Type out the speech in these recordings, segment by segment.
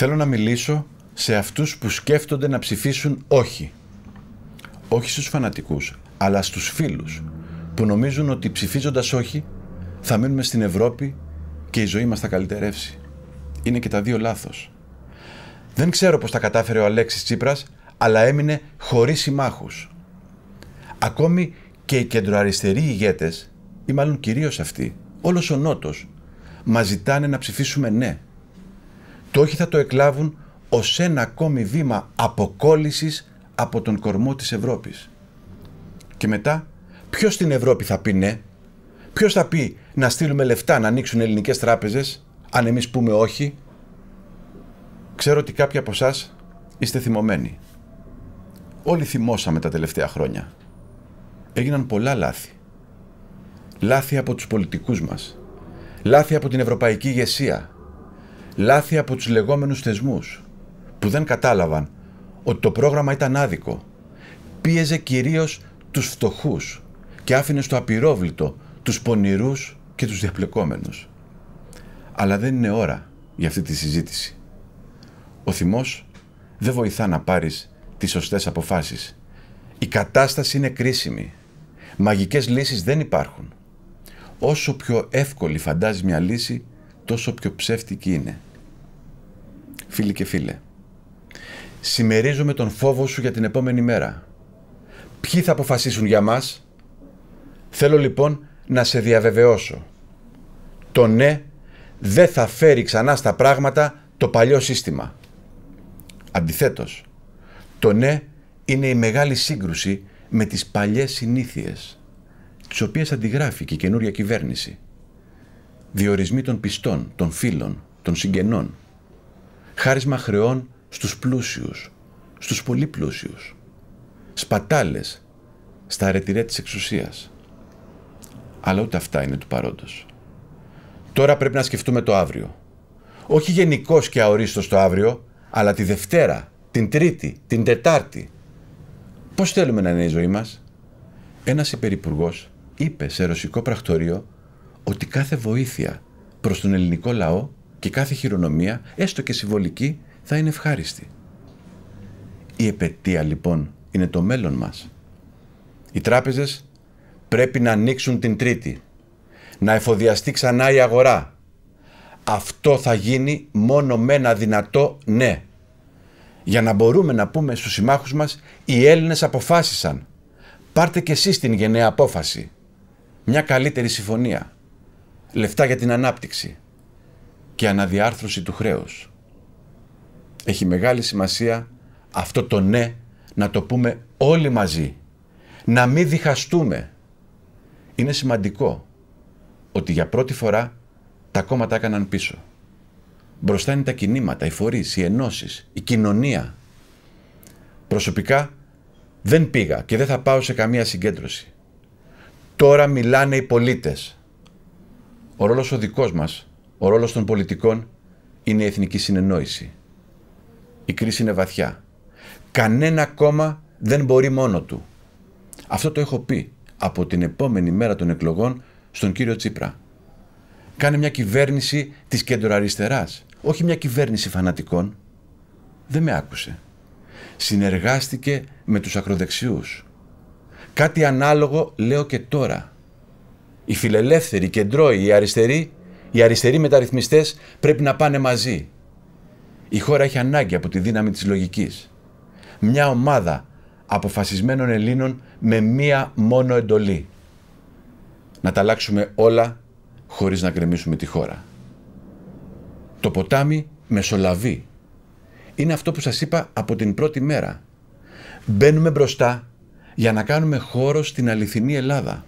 Θέλω να μιλήσω σε αυτούς που σκέφτονται να ψηφίσουν όχι. Όχι στους φανατικούς, αλλά στους φίλους που νομίζουν ότι ψηφίζοντας όχι θα μείνουμε στην Ευρώπη και η ζωή μας θα καλυτερεύσει. Είναι και τα δύο λάθος. Δεν ξέρω πώς τα κατάφερε ο Αλέξης Τσίπρας, αλλά έμεινε χωρίς συμμάχους. Ακόμη και οι κεντροαριστεροί ηγέτες, ή μάλλον κυρίως αυτοί, όλος ο Νότος, μας ζητάνε να ψηφίσουμε ναι το όχι θα το εκλάβουν ως ένα ακόμη βήμα αποκόλλησης από τον κορμό της Ευρώπης. Και μετά, ποιος στην Ευρώπη θα πει ναι, ποιος θα πει να στείλουμε λεφτά να ανοίξουν ελληνικές τράπεζες, αν εμείς πούμε όχι. Ξέρω ότι κάποιοι από εσάς είστε θυμωμένοι. Όλοι θυμώσαμε τα τελευταία χρόνια. Έγιναν πολλά λάθη. Λάθη από τους πολιτικούς μας. Λάθη από την ευρωπαϊκή ηγεσία λάθη από τους λεγόμενους θεσμούς που δεν κατάλαβαν ότι το πρόγραμμα ήταν άδικο. Πίεζε κυρίως τους φτωχούς και άφηνε στο απειρόβλητο τους πονηρούς και τους διαπλεκόμενους. Αλλά δεν είναι ώρα για αυτή τη συζήτηση. Ο θυμός δεν βοηθά να πάρεις τις σωστές αποφάσεις. Η κατάσταση είναι κρίσιμη. Μαγικές λύσεις δεν υπάρχουν. Όσο πιο εύκολη φαντάζεις μια λύση, τόσο πιο ψεύτικη είναι. Φίλοι και φίλε, σημερίζομαι τον φόβο σου για την επόμενη μέρα. Ποιοι θα αποφασίσουν για μας? Θέλω λοιπόν να σε διαβεβαιώσω. Το ναι δεν θα φέρει ξανά στα πράγματα το παλιό σύστημα. Αντιθέτως, το ναι είναι η μεγάλη σύγκρουση με τις παλιές συνήθειες, τις οποίες αντιγράφει και η καινούρια κυβέρνηση. Διορισμοί των πιστών, των φίλων, των συγγενών, χάρισμα χρεών στους πλούσιους, στους πολύ πλούσιους, σπατάλες στα αρετηρέ της εξουσίας. Αλλά ούτε αυτά είναι του παρόντος. Τώρα πρέπει να σκεφτούμε το αύριο. Όχι γενικώς και αορίστος το αύριο, αλλά τη Δευτέρα, την Τρίτη, την Τετάρτη. Πώς θέλουμε να είναι η ζωή μας. Ένας υπερυπουργός είπε σε ρωσικό πρακτορείο ότι κάθε βοήθεια προς τον ελληνικό λαό και κάθε χειρονομία, έστω και συμβολική, θα είναι ευχάριστη. Η επαιτία λοιπόν είναι το μέλλον μας. Οι τράπεζες πρέπει να ανοίξουν την τρίτη, να εφοδιαστεί ξανά η αγορά. Αυτό θα γίνει μόνο με ένα δυνατό ναι. Για να μπορούμε να πούμε στους συμμάχους μας, οι Έλληνες αποφάσισαν. Πάρτε κι εσείς την γενναία απόφαση. Μια καλύτερη συμφωνία. Λεφτά για την ανάπτυξη και αναδιάρθρωση του χρέους. Έχει μεγάλη σημασία αυτό το ναι να το πούμε όλοι μαζί. Να μην διχαστούμε. Είναι σημαντικό ότι για πρώτη φορά τα κόμματα έκαναν πίσω. Μπροστά είναι τα κινήματα, οι φορείς, οι ενώσεις, η κοινωνία. Προσωπικά δεν πήγα και δεν θα πάω σε καμία συγκέντρωση. Τώρα μιλάνε οι πολίτες. Ο ρόλος ο δικός μας ο ρόλος των πολιτικών είναι η εθνική συνεννόηση. Η κρίση είναι βαθιά. Κανένα κόμμα δεν μπορεί μόνο του. Αυτό το έχω πει από την επόμενη μέρα των εκλογών στον κύριο Τσίπρα. Κάνε μια κυβέρνηση της κεντροαριστεράς, όχι μια κυβέρνηση φανατικών. Δεν με άκουσε. Συνεργάστηκε με τους ακροδεξιούς. Κάτι ανάλογο λέω και τώρα. Οι φιλελεύθεροι, κεντρώοι, οι αριστεροί οι αριστεροί μεταρρυθμιστές πρέπει να πάνε μαζί. Η χώρα έχει ανάγκη από τη δύναμη της λογικής. Μια ομάδα αποφασισμένων Ελλήνων με μία μόνο εντολή. Να τα αλλάξουμε όλα χωρίς να κρεμίσουμε τη χώρα. Το ποτάμι μεσολαβεί. Είναι αυτό που σας είπα από την πρώτη μέρα. Μπαίνουμε μπροστά για να κάνουμε χώρο στην αληθινή Ελλάδα.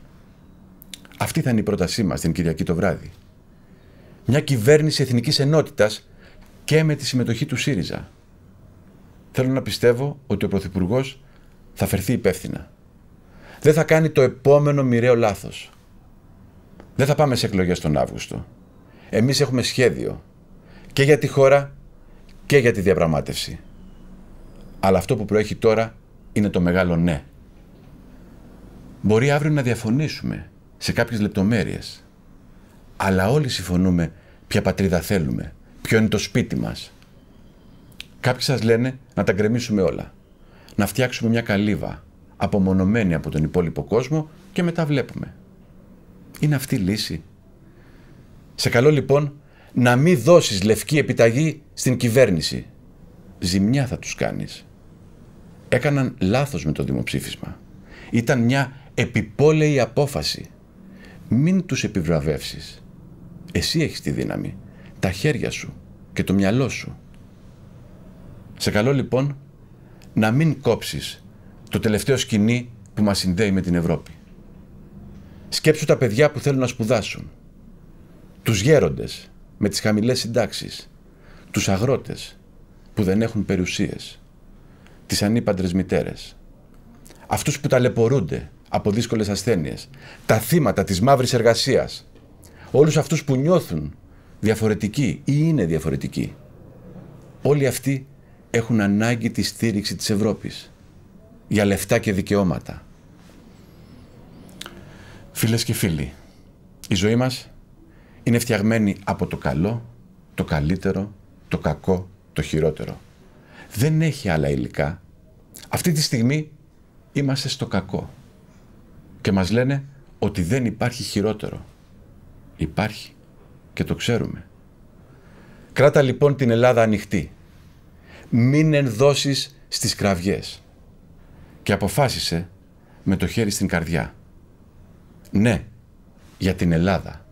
Αυτή θα είναι η πρότασή μας την Κυριακή το βράδυ μια κυβέρνηση εθνικής ενότητας και με τη συμμετοχή του ΣΥΡΙΖΑ. Θέλω να πιστεύω ότι ο Πρωθυπουργός θα φερθεί υπεύθυνα. Δεν θα κάνει το επόμενο μοιραίο λάθος. Δεν θα πάμε σε εκλογές τον Αύγουστο. Εμείς έχουμε σχέδιο και για τη χώρα και για τη διαπραγμάτευση. Αλλά αυτό που προέχει τώρα είναι το μεγάλο ναι. Μπορεί αύριο να διαφωνήσουμε σε κάποιες λεπτομέρειες αλλά όλοι συμφωνούμε ποια πατρίδα θέλουμε, ποιο είναι το σπίτι μας. Κάποιοι σας λένε να τα γκρεμίσουμε όλα, να φτιάξουμε μια καλύβα, απομονωμένη από τον υπόλοιπο κόσμο και μετά βλέπουμε. Είναι αυτή η λύση. Σε καλό λοιπόν να μην δώσεις λευκή επιταγή στην κυβέρνηση. Ζημιά θα τους κάνεις. Έκαναν λάθος με το δημοψήφισμα. Ήταν μια επιπόλαιη απόφαση. Μην τους επιβραβεύσεις. Εσύ έχεις τη δύναμη, τα χέρια σου και το μυαλό σου. Σε καλό λοιπόν να μην κόψεις το τελευταίο σκηνή που μας συνδέει με την Ευρώπη. Σκέψου τα παιδιά που θέλουν να σπουδάσουν, τους γέροντες με τις χαμηλές συντάξεις, τους αγρότες που δεν έχουν περιουσίες, τις ανήπαντρες μητέρες, αυτούς που ταλαιπωρούνται από δύσκολες ασθένειες, τα θύματα της μαύρης εργασίας, όλους αυτούς που νιώθουν διαφορετικοί ή είναι διαφορετικοί. Όλοι αυτοί έχουν ανάγκη τη στήριξη της Ευρώπης για λεφτά και δικαιώματα. Φίλες και φίλοι, η ζωή μας είναι φτιαγμένη από το καλό, το καλύτερο, το κακό, το χειρότερο. Δεν έχει άλλα υλικά. Αυτή τη στιγμή είμαστε στο κακό. Και μας λένε ότι δεν υπάρχει χειρότερο. Υπάρχει και το ξέρουμε. Κράτα λοιπόν την Ελλάδα ανοιχτή. Μην ενδώσεις στις κραυγές. Και αποφάσισε με το χέρι στην καρδιά. Ναι, για την Ελλάδα.